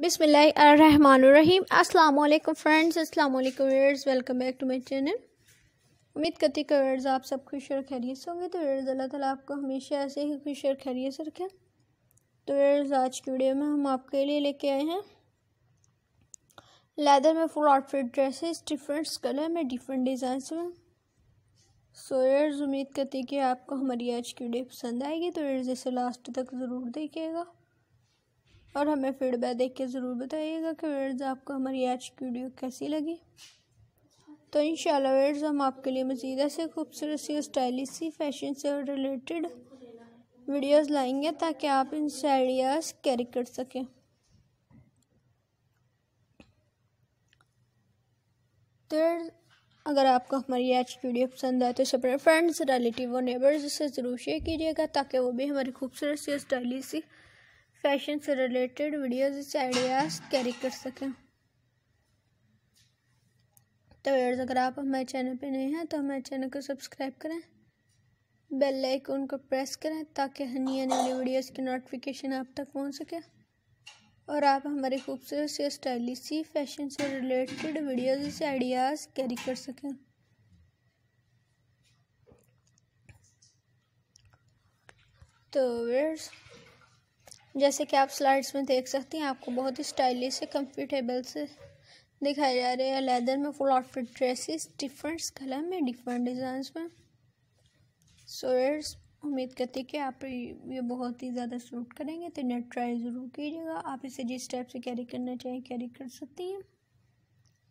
बिसमीम अल्लाम फ्रेंड्स अस्सलाम वालेकुम viewers welcome back to my channel उम्मीद करती कि व्यूअर्स आप सब खुश और खैरियत से होंगे तो व्यूअर्स अल्लाह ताला आपको हमेशा ऐसे ही खुश और खैरियत से रखें तो व्यूअर्स आज की वीडियो में हम आपके लिए लेके आए हैं लेदर में full outfit dresses different colour में डिफरेंट डिज़ाइंस में सो व्यूअर्स उम्मीद करती कि आपको हमारी आज की वीडियो पसंद आएगी तो व्यूअर्स इसे लास्ट तक ज़रूर देखिएगा और हमें फीडबैक देख के ज़रूर बताइएगा कि वेड्स आपको हमारी आज की वीडियो कैसी लगी तो इन वेड्स हम आपके लिए मज़ीद ऐसे खूबसूरत सी स्टाइलिश सी फैशन से रिलेटेड वीडियोस लाएंगे ताकि आप इन आइडियाज़ कैरी कर सकें तो अगर आपको हमारी आज की वीडियो पसंद आए तो इसे अपने फ्रेंड्स रिलेटिव और नेबर्स से ज़रूर शेयर कीजिएगा ताकि वो भी हमारी खूबसूरत सी स्टाइलिश सी फैशन से रिलेटेड वीडियोज आइडियाज़ कैरी कर सकें तो व्यर्स अगर आप हमारे चैनल पे नए हैं तो हमारे चैनल को सब्सक्राइब करें बेल आइकन को प्रेस करें ताकि हनी आने वाली वीडियोस की नोटिफिकेशन आप तक पहुंच सके और आप हमारे खूबसूरत से स्टाइलिश सी फैशन से रिलेटेड वीडियोज से आइडियाज़ कैरी कर सकें तो वीडियो जैसे कि आप स्लाइड्स में देख सकते हैं आपको बहुत ही स्टाइलिश से कंफर्टेबल से दिखाए जा रहे हैं लेदर में full outfit dresses different colour में डिफरेंट डिज़ाइंस में सोयर्स उम्मीद करती कि आप ये बहुत ही ज़्यादा सूट करेंगे तो नेट ट्राई ज़रूर कीजिएगा आप इसे जिस टाइप से कैरी करना चाहें कैरी कर सकती हैं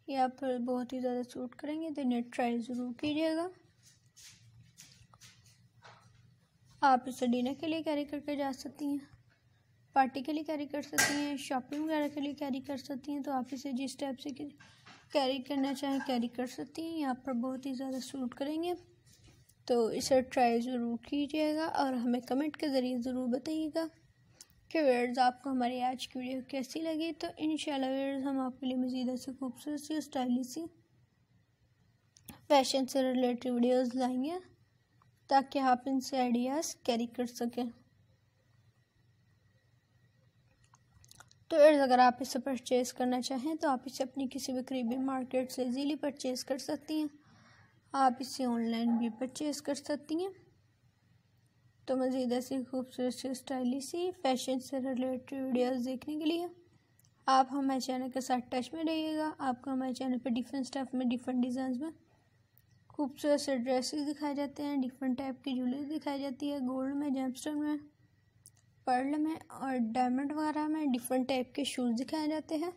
ये आप बहुत ही ज़्यादा सूट करेंगे तो नेट ट्राई ज़रूर कीजिएगा आप इसे डिनर के लिए कैरी करके जा सकती हैं पार्टी के लिए कैरी कर सकती हैं शॉपिंग वगैरह के लिए कैरी कर सकती हैं तो आप इसे जिस टाइप से कैरी करना चाहें कैरी कर सकती हैं यहाँ पर बहुत ही ज़्यादा सूट करेंगे तो इसे ट्राई ज़रूर कीजिएगा और हमें कमेंट के ज़रिए ज़रूर बताइएगा कि वेयर्स आपको हमारी आज की वीडियो कैसी लगी तो इन वेयर्स हम आपके लिए मज़ीद ऐसी खूबसूरत सी स्टाइलिश सी फैशन से रिलेटेड वीडियोज़ लाएंगे ताकि आप इनसे आइडियाज़ कैरी कर सकें तो एड्स अगर आप इसे परचेज़ करना चाहें तो आप इसे अपनी किसी भी करीबी मार्केट से इजीली परचेज़ कर सकती हैं आप इसे ऑनलाइन भी परचेज़ कर सकती हैं तो मज़ीद ऐसी खूबसूरत सी स्टाइली सी फैशन से रिलेटेड वीडियोज़ देखने के लिए आप हमारे चैनल के साथ टच में रहिएगा आपको हमारे चैनल पर डिफरेंट स्टफ में डिफरेंट डिज़ाइन में खूबसूरत से ड्रेसेस दिखाए जाते हैं डिफरेंट टाइप की ज्वेलरी दिखाई जाती है गोल्ड में जेमस्टोन में पर्ल में और डायमंड वगैरह में डिफरेंट टाइप के शूज़ दिखाए जाते हैं